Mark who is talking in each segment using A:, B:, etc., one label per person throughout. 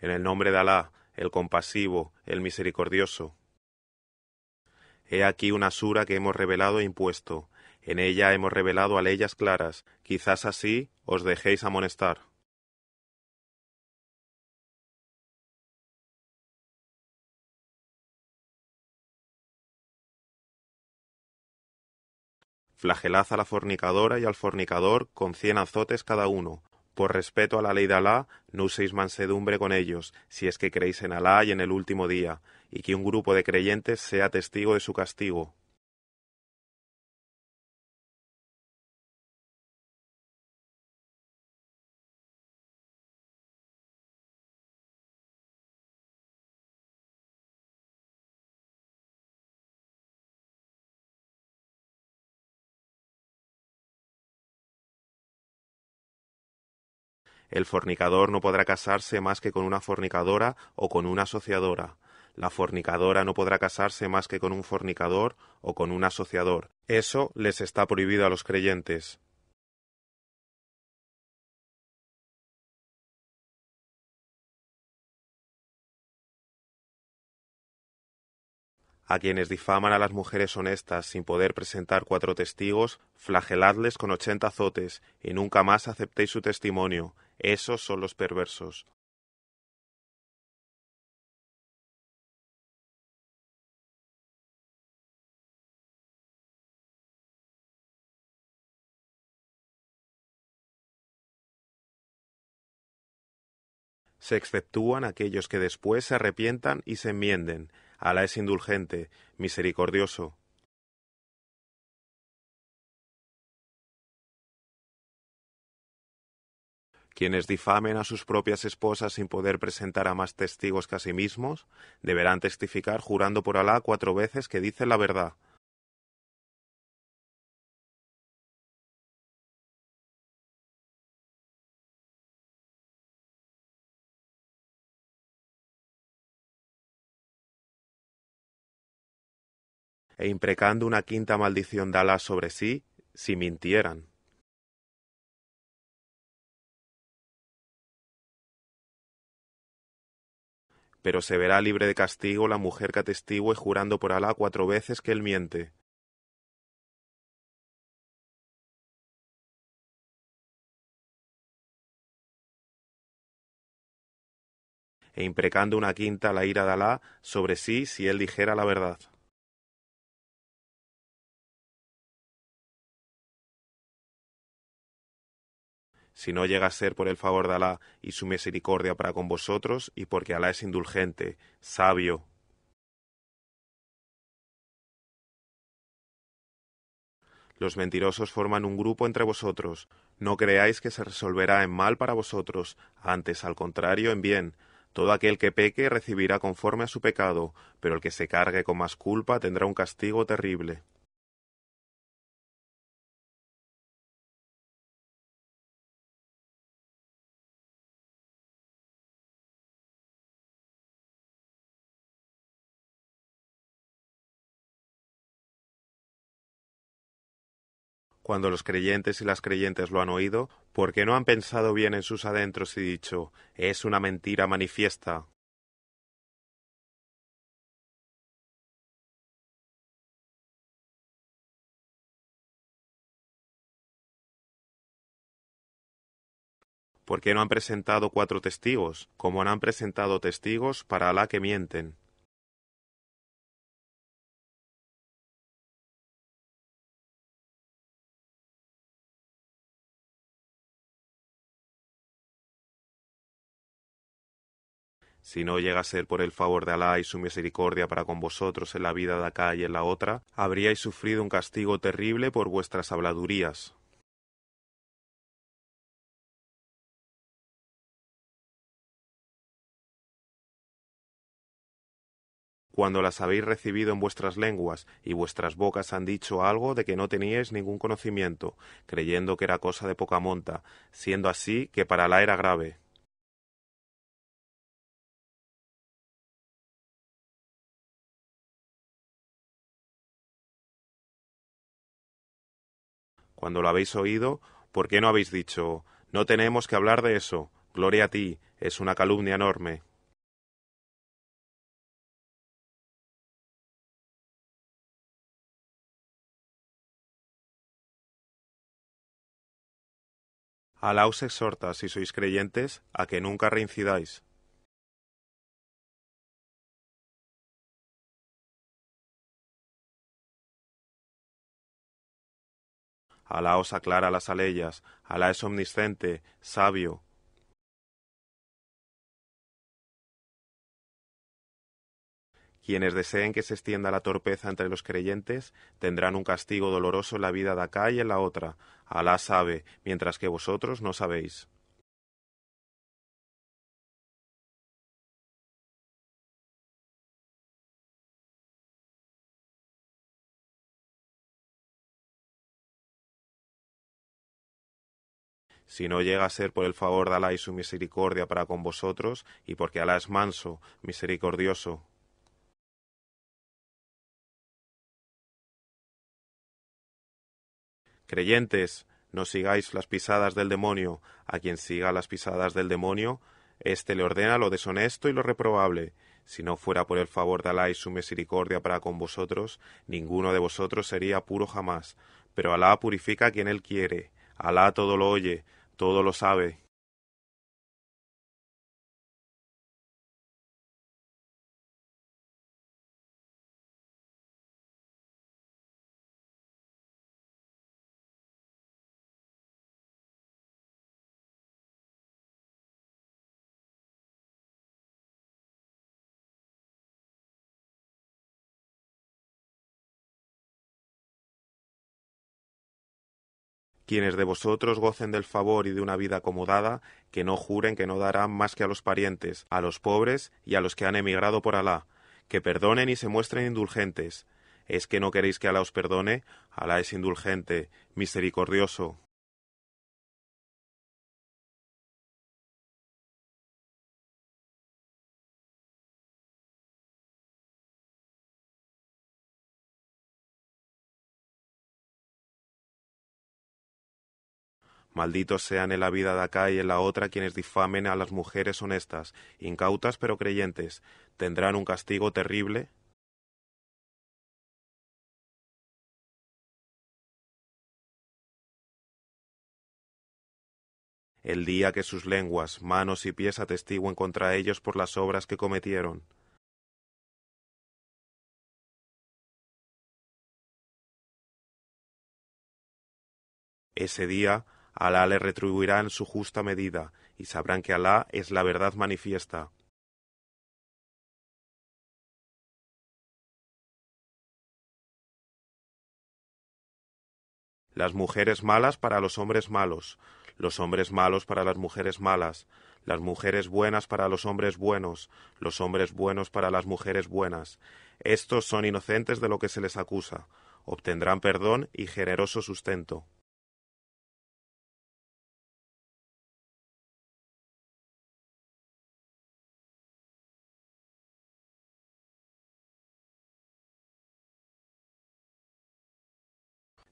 A: en el nombre de Alá, el compasivo, el misericordioso. He aquí una sura que hemos revelado e impuesto. En ella hemos revelado a leyes claras. Quizás así os dejéis amonestar.
B: Flagelad a la
A: fornicadora y al fornicador con cien azotes cada uno, por respeto a la ley de Alá, no uséis mansedumbre con ellos, si es que creéis en Alá y en el último día, y que un grupo de creyentes sea testigo de su castigo, El fornicador no podrá casarse más que con una fornicadora o con una asociadora. La fornicadora no podrá casarse más que con un fornicador o con un asociador. Eso les está prohibido a los creyentes. A quienes difaman a las mujeres honestas sin poder presentar cuatro testigos, flageladles con ochenta azotes, y nunca más aceptéis su testimonio, esos son los
B: perversos.
A: se exceptúan aquellos que después se arrepientan y se enmienden. Alá es indulgente, misericordioso. Quienes difamen a sus propias esposas sin poder presentar a más testigos que a sí mismos, deberán testificar jurando por Alá cuatro veces que dicen la verdad.
B: e imprecando una quinta maldición de Alá sobre sí, si mintieran. pero se verá libre de castigo la mujer que atestigue jurando por Alá cuatro veces que él miente. e imprecando una quinta la ira de Alá sobre sí si él dijera la verdad.
A: si no llega a ser por el favor de Alá y su misericordia para con vosotros, y porque Alá es indulgente, sabio. Los mentirosos forman un grupo entre vosotros. No creáis que se resolverá en mal para vosotros, antes al contrario en bien. Todo aquel que peque recibirá conforme a su pecado, pero el que se cargue con más culpa tendrá un castigo terrible. cuando los creyentes y las creyentes lo han oído, porque no han pensado bien en sus adentros y dicho, es una mentira manifiesta.
B: ¿Por qué no han presentado cuatro testigos, como no han presentado testigos para la que mienten.
A: Si no llega a ser por el favor de Alá y su misericordia para con vosotros en la vida de acá y en la otra, habríais sufrido un castigo terrible por vuestras habladurías. Cuando las habéis recibido en vuestras lenguas y vuestras bocas han dicho algo de que no teníais ningún conocimiento, creyendo que era cosa de poca monta, siendo así que para Alá era grave. Cuando lo habéis oído, ¿por qué no habéis dicho, no tenemos que hablar de eso? Gloria a ti, es una calumnia enorme.
C: Alá os exhorta, si sois creyentes, a que nunca reincidáis.
B: Alá os aclara las aleyas, Alá es omnisciente, sabio.
A: Quienes deseen que se extienda la torpeza entre los creyentes tendrán un castigo doloroso en la vida de acá y en la otra. Alá sabe, mientras que vosotros no sabéis. si no llega a ser por el favor de Alá y su misericordia para con vosotros, y porque Alá es manso, misericordioso.
B: Creyentes,
A: no sigáis las pisadas del demonio. A quien siga las pisadas del demonio, éste le ordena lo deshonesto y lo reprobable. Si no fuera por el favor de Alá y su misericordia para con vosotros, ninguno de vosotros sería puro jamás. Pero Alá purifica a quien él quiere. Alá todo lo oye, todo lo sabe quienes de vosotros gocen del favor y de una vida acomodada, que no juren que no darán más que a los parientes, a los pobres y a los que han emigrado por Alá, que perdonen y se muestren indulgentes. ¿Es que no queréis que Alá os perdone? Alá es indulgente, misericordioso. Malditos sean en la vida de acá y en la otra quienes difamen a las mujeres honestas, incautas pero creyentes. ¿Tendrán un castigo terrible?
B: el día que sus lenguas, manos y pies atestiguen contra ellos por las obras que cometieron.
A: Ese día Alá le retribuirá en su justa medida, y sabrán que Alá es la verdad manifiesta. Las mujeres malas para los hombres malos, los hombres malos para las mujeres malas, las mujeres buenas para los hombres buenos, los hombres buenos para las mujeres buenas. Estos son inocentes de lo que se les acusa, obtendrán perdón y generoso sustento.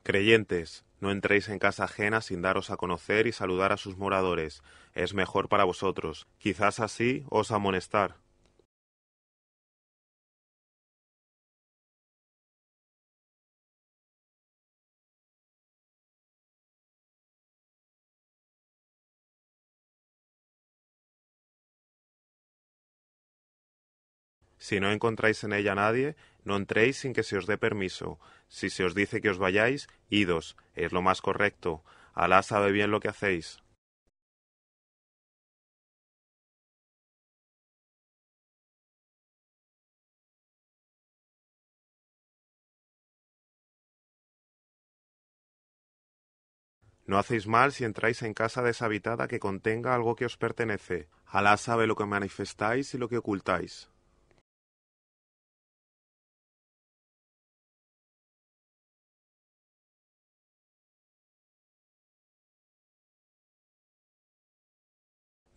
A: Creyentes, no entréis en casa ajena sin daros a conocer y saludar a sus moradores. Es mejor para vosotros. Quizás así os amonestar. Si no encontráis en ella a nadie, no entréis sin que se os dé permiso. Si se os dice que os vayáis, idos, es lo más correcto. Alá sabe bien lo que hacéis. No hacéis mal si entráis en casa deshabitada que contenga algo que os pertenece. Alá sabe lo que manifestáis y lo que ocultáis.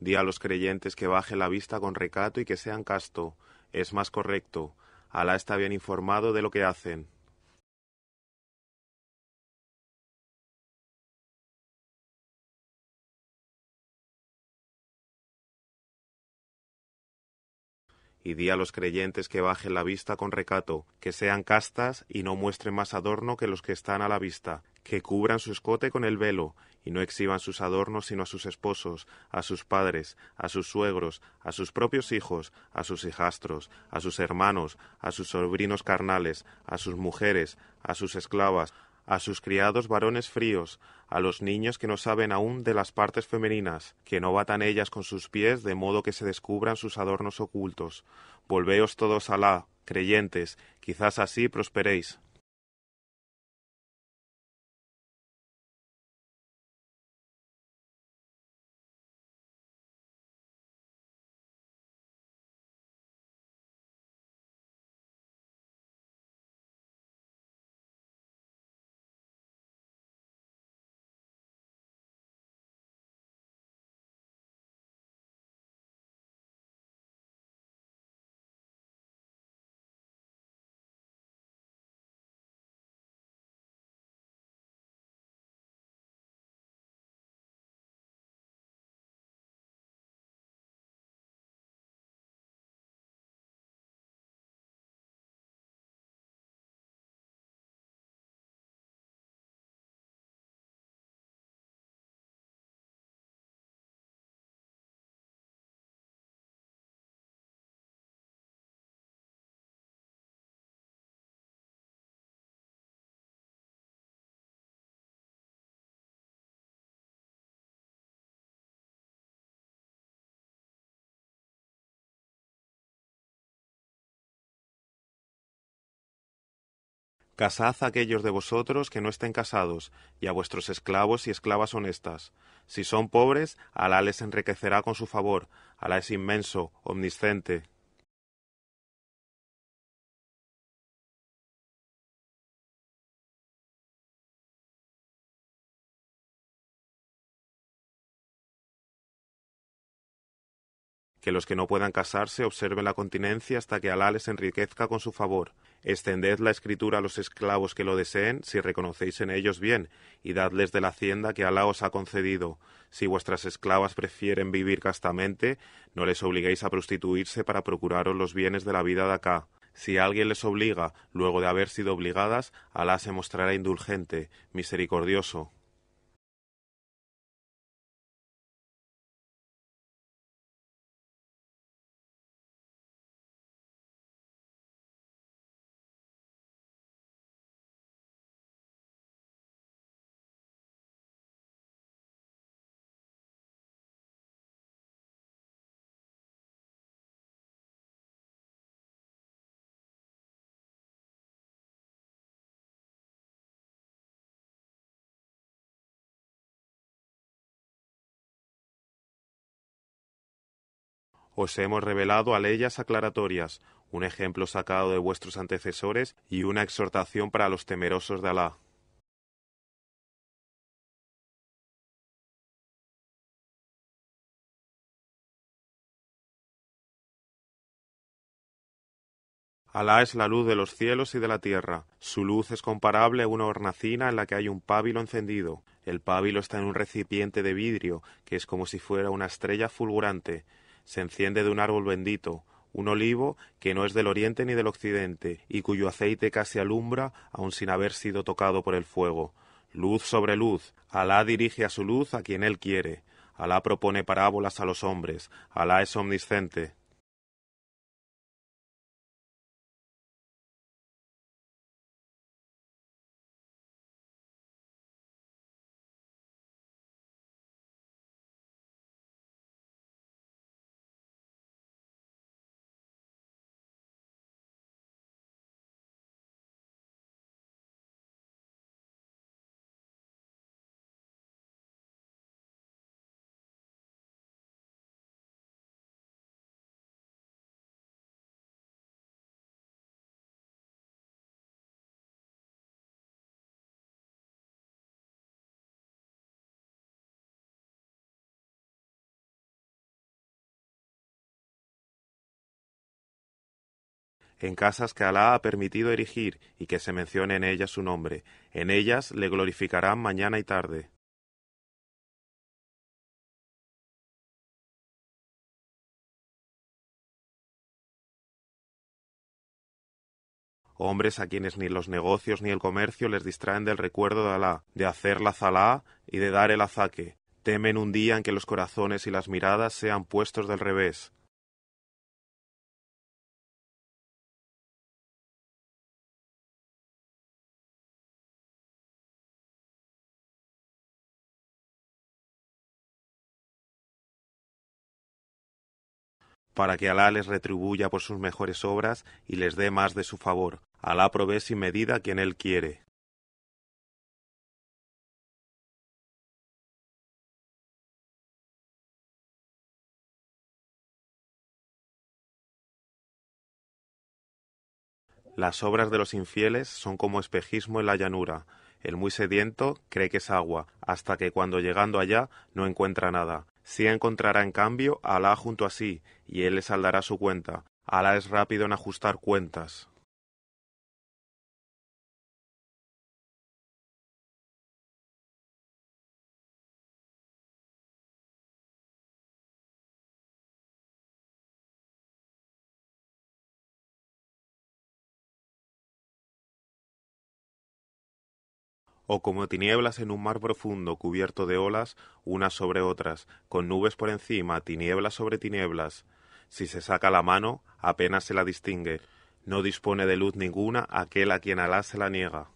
A: Di a los creyentes que baje la vista con recato y que sean casto. Es más correcto. Alá está bien informado de lo que hacen. y di a los creyentes que bajen la vista con recato, que sean castas y no muestren más adorno que los que están a la vista, que cubran su escote con el velo, y no exhiban sus adornos sino a sus esposos, a sus padres, a sus suegros, a sus propios hijos, a sus hijastros, a sus hermanos, a sus sobrinos carnales, a sus mujeres, a sus esclavas, a sus criados varones fríos, a los niños que no saben aún de las partes femeninas, que no batan ellas con sus pies de modo que se descubran sus adornos ocultos. Volveos todos a Alá, creyentes, quizás así prosperéis. Casad a aquellos de vosotros que no estén casados, y a vuestros esclavos y esclavas honestas. Si son pobres, Alá les enriquecerá con su favor, Alá es inmenso, omnisciente. que los que no puedan casarse observen la continencia hasta que Alá les enriquezca con su favor. Extended la escritura a los esclavos que lo deseen, si reconocéis en ellos bien, y dadles de la hacienda que Alá os ha concedido. Si vuestras esclavas prefieren vivir castamente, no les obliguéis a prostituirse para procuraros los bienes de la vida de acá. Si alguien les obliga, luego de haber sido obligadas, Alá se mostrará indulgente, misericordioso. os hemos revelado a leyes aclaratorias, un ejemplo sacado de vuestros antecesores y una exhortación para los temerosos de Alá. Alá es la luz de los cielos y de la tierra. Su luz es comparable a una hornacina en la que hay un pábilo encendido. El pábilo está en un recipiente de vidrio, que es como si fuera una estrella fulgurante se enciende de un árbol bendito, un olivo que no es del oriente ni del occidente, y cuyo aceite casi alumbra, aun sin haber sido tocado por el fuego. Luz sobre luz, Alá dirige a su luz a quien él quiere. Alá propone parábolas a los hombres, Alá es omnisciente. en casas que Alá ha permitido erigir y que se mencione en ellas su nombre. En ellas le glorificarán mañana y tarde. hombres a quienes ni los negocios ni el comercio les distraen del recuerdo de Alá, de hacer la zalá y de dar el azaque. Temen un día en que los corazones y las miradas sean puestos del revés, para que Alá les retribuya por sus mejores obras y les dé más de su favor. Alá provee sin medida quien Él quiere. Las obras de los infieles son como espejismo en la llanura. El muy sediento cree que es agua, hasta que cuando llegando allá no encuentra nada. Si encontrará en cambio Alá junto a sí, y él le saldará su cuenta. Alá es rápido en ajustar cuentas. o como tinieblas en un mar profundo cubierto de olas unas sobre otras, con nubes por encima, tinieblas sobre tinieblas. Si se saca la mano, apenas se la distingue. No dispone de luz ninguna aquel a quien Alá se la niega.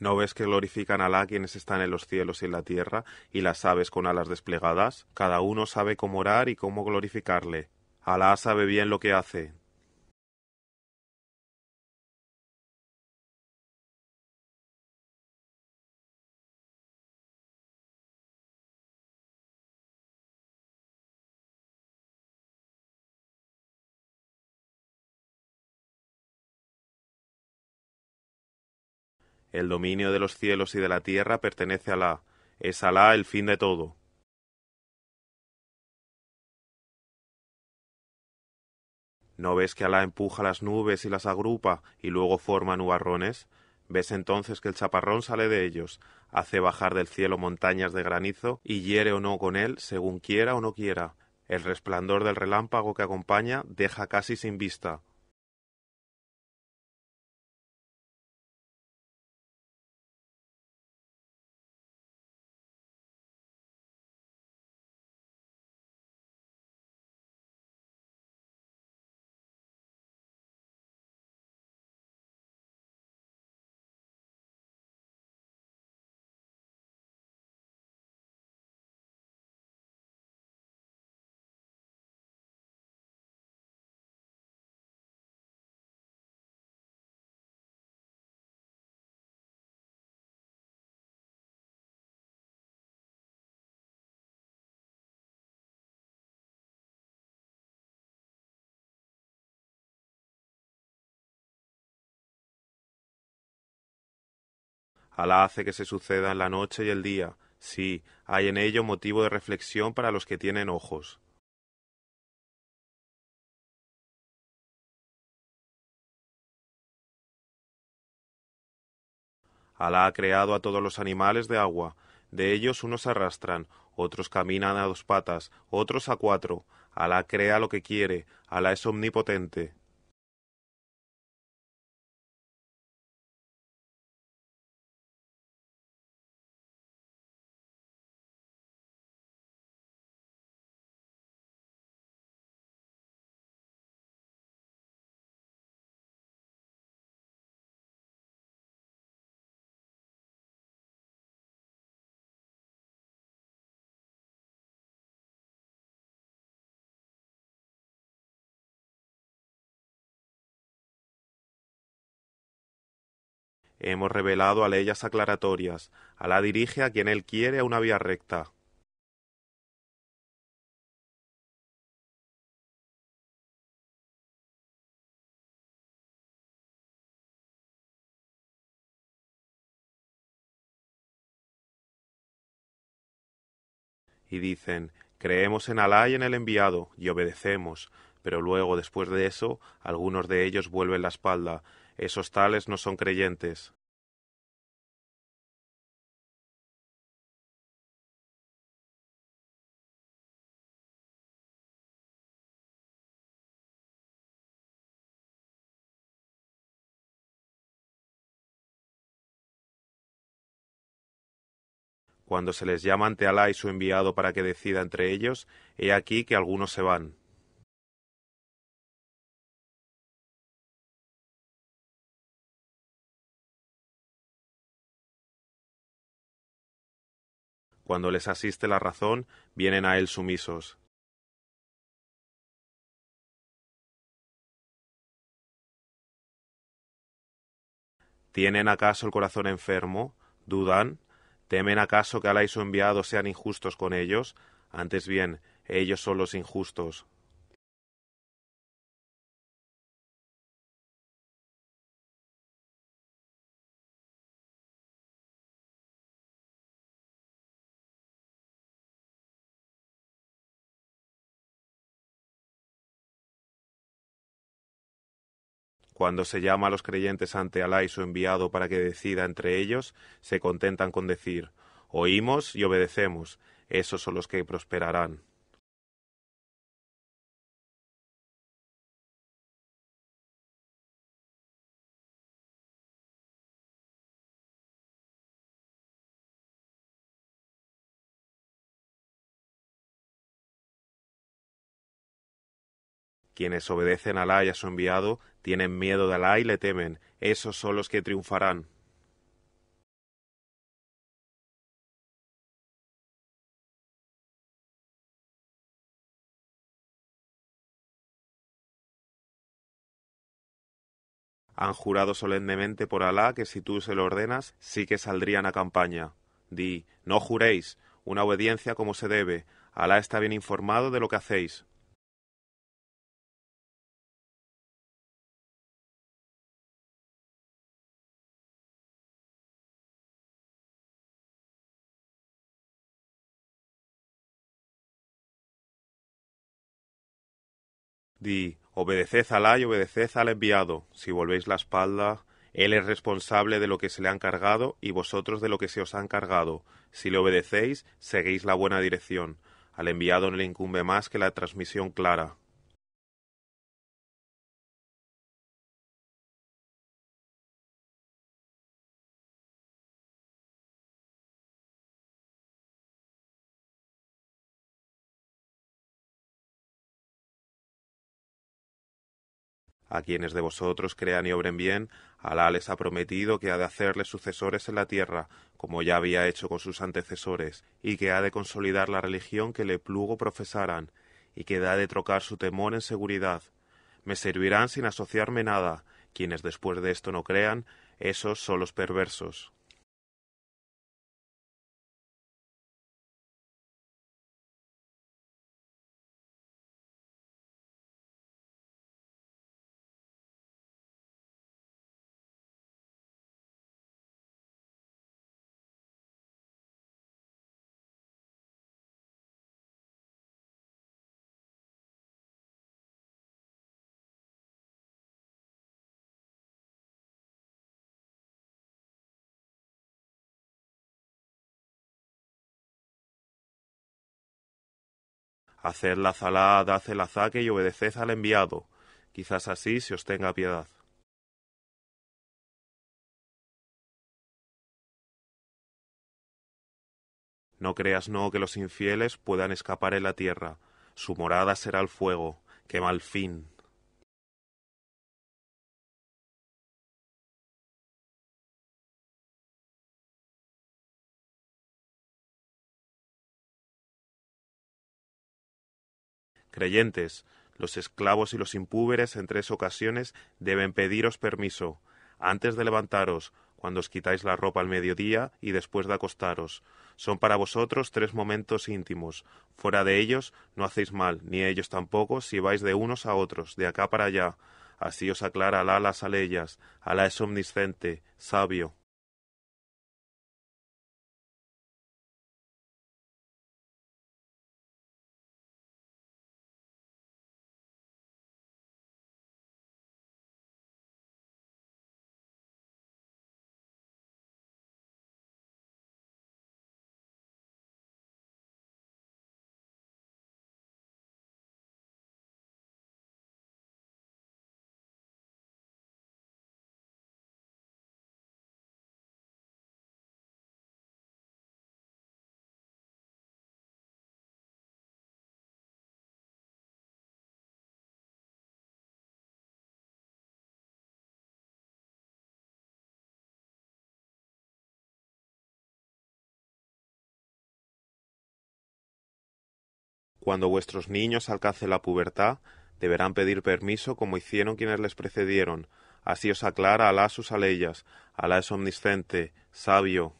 A: ¿No ves que glorifican a Alá quienes están en los cielos y en la tierra, y las aves con alas desplegadas? Cada uno sabe cómo orar y cómo glorificarle. Alá sabe bien lo que hace,
B: El dominio de los cielos y de la tierra pertenece a Alá. Es Alá el fin de todo.
A: ¿No ves que Alá empuja las nubes y las agrupa y luego forma nubarrones? Ves entonces que el chaparrón sale de ellos, hace bajar del cielo montañas de granizo y hiere o no con él según quiera o no quiera. El resplandor del relámpago que acompaña deja casi sin vista. Alá hace que se sucedan la noche y el día. Sí, hay en ello motivo de reflexión para los que tienen ojos. Alá ha creado a todos los animales de agua. De ellos unos arrastran, otros caminan a dos patas, otros a cuatro. Alá crea lo que quiere, Alá es omnipotente.
B: hemos revelado a leyes aclaratorias. Alá dirige a quien Él quiere a una vía recta.
A: Y dicen, creemos en Alá y en el enviado, y obedecemos, pero luego, después de eso, algunos de ellos vuelven la espalda, esos tales no son creyentes.
B: Cuando se les llama ante Alá y su enviado para que decida entre ellos, he aquí que algunos se van.
C: cuando les asiste la razón, vienen a él sumisos.
A: ¿Tienen acaso el corazón enfermo? ¿Dudan? ¿Temen acaso que Alá y su enviado sean injustos con ellos? Antes bien, ellos son los injustos. Cuando se llama a los creyentes ante Alá y su enviado para que decida entre ellos, se contentan con decir, oímos y obedecemos, esos son los que prosperarán. Quienes obedecen a Alá y a su enviado tienen miedo de Alá y le temen. Esos son los que triunfarán. han jurado solemnemente por Alá que si tú se lo ordenas, sí que saldrían a campaña. Di, no juréis, una obediencia como se debe. Alá está bien informado de lo que hacéis. Di, obedeced a la y obedeced al enviado. Si volvéis la espalda, él es responsable de lo que se le han cargado y vosotros de lo que se os han cargado. Si le obedecéis, seguís la buena dirección. Al enviado no le incumbe más que la transmisión clara. A quienes de vosotros crean y obren bien, Alá les ha prometido que ha de hacerles sucesores en la tierra, como ya había hecho con sus antecesores, y que ha de consolidar la religión que le plugo profesaran, y que da de trocar su temor en seguridad. Me servirán sin asociarme nada. Quienes después de esto no crean, esos son los perversos.
B: Haced la zalá, haced el azaque y obedeced al enviado. Quizás así se os tenga piedad.
A: No creas no que los infieles puedan escapar en la tierra. Su morada será el fuego. Qué mal fin. Creyentes, los esclavos y los impúberes en tres ocasiones deben pediros permiso, antes de levantaros, cuando os quitáis la ropa al mediodía y después de acostaros. Son para vosotros tres momentos íntimos. Fuera de ellos no hacéis mal, ni ellos tampoco, si vais de unos a otros, de acá para allá. Así os aclara Alá las aleyas. Alá es omnisciente, sabio. cuando vuestros niños alcancen la pubertad, deberán pedir permiso como hicieron quienes les precedieron. Así os aclara Alá sus aleyas. Alá es omnisciente, sabio,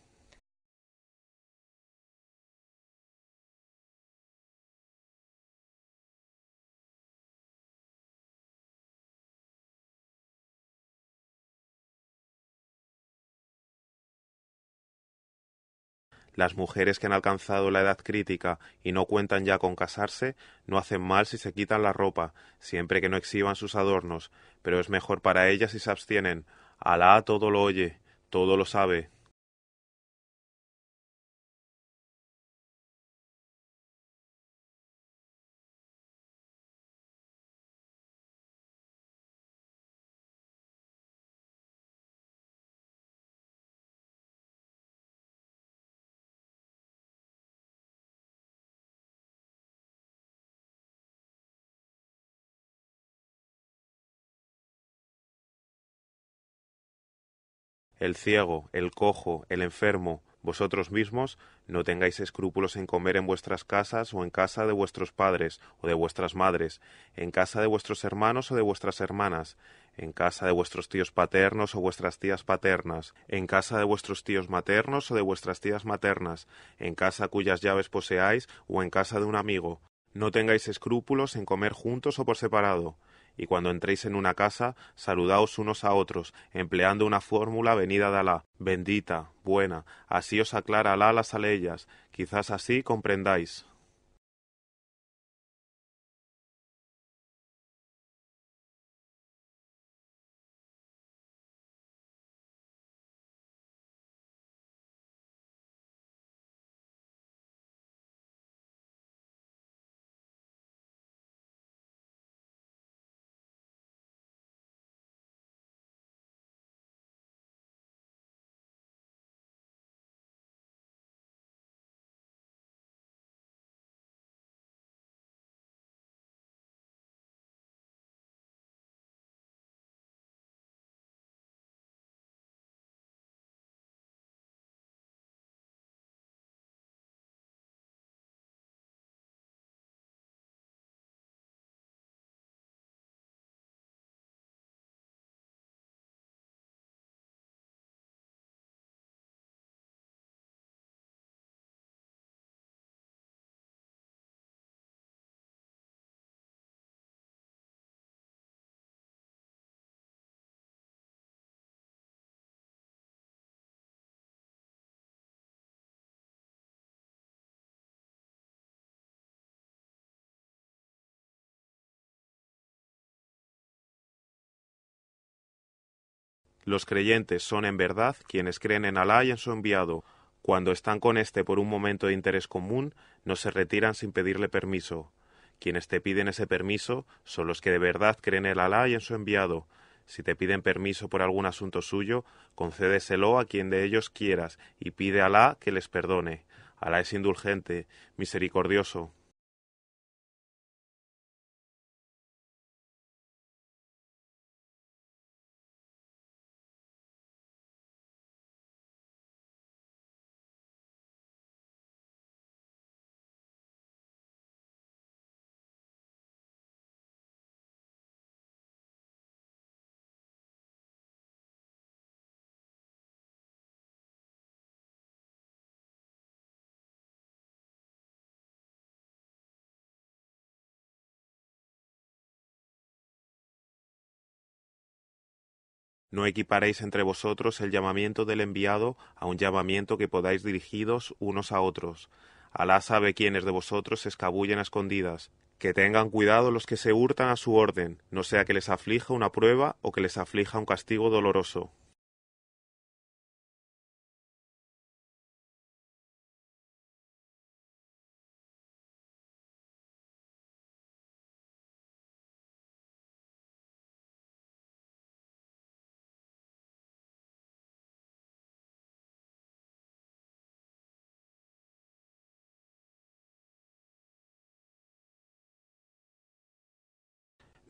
A: Las mujeres que han alcanzado la edad crítica y no cuentan ya con casarse, no hacen mal si se quitan la ropa, siempre que no exhiban sus adornos, pero es mejor para ellas si se abstienen. Alá todo lo oye, todo lo sabe. el ciego, el cojo, el enfermo, vosotros mismos no tengáis escrúpulos en comer en vuestras casas o en casa de vuestros padres o de vuestras madres, en casa de vuestros hermanos o de vuestras hermanas, en casa de vuestros tíos paternos o vuestras tías paternas, en casa de vuestros tíos maternos o de vuestras tías maternas, en casa cuyas llaves poseáis o en casa de un amigo. No tengáis escrúpulos en comer juntos o por separado y cuando entréis en una casa, saludaos unos a otros, empleando una fórmula venida de Alá, bendita, buena, así os aclara Alá las aleyas, quizás así comprendáis. Los creyentes son en verdad quienes creen en Alá y en su enviado. Cuando están con éste por un momento de interés común, no se retiran sin pedirle permiso. Quienes te piden ese permiso son los que de verdad creen en Alá y en su enviado. Si te piden permiso por algún asunto suyo, concédeselo a quien de ellos quieras y pide a Alá que les perdone. Alá es indulgente, misericordioso. No equiparéis entre vosotros el llamamiento del enviado a un llamamiento que podáis dirigidos unos a otros. Alá sabe quiénes de vosotros se escabullen a escondidas. Que tengan cuidado los que se hurtan a su orden, no sea que les aflija una prueba o que les aflija un castigo doloroso.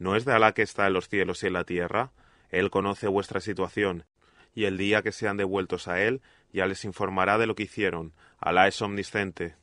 A: ¿No es de Alá que está en los cielos y en la tierra? Él conoce vuestra situación, y el día que sean devueltos a Él, ya les informará de lo que hicieron. Alá es omnisciente.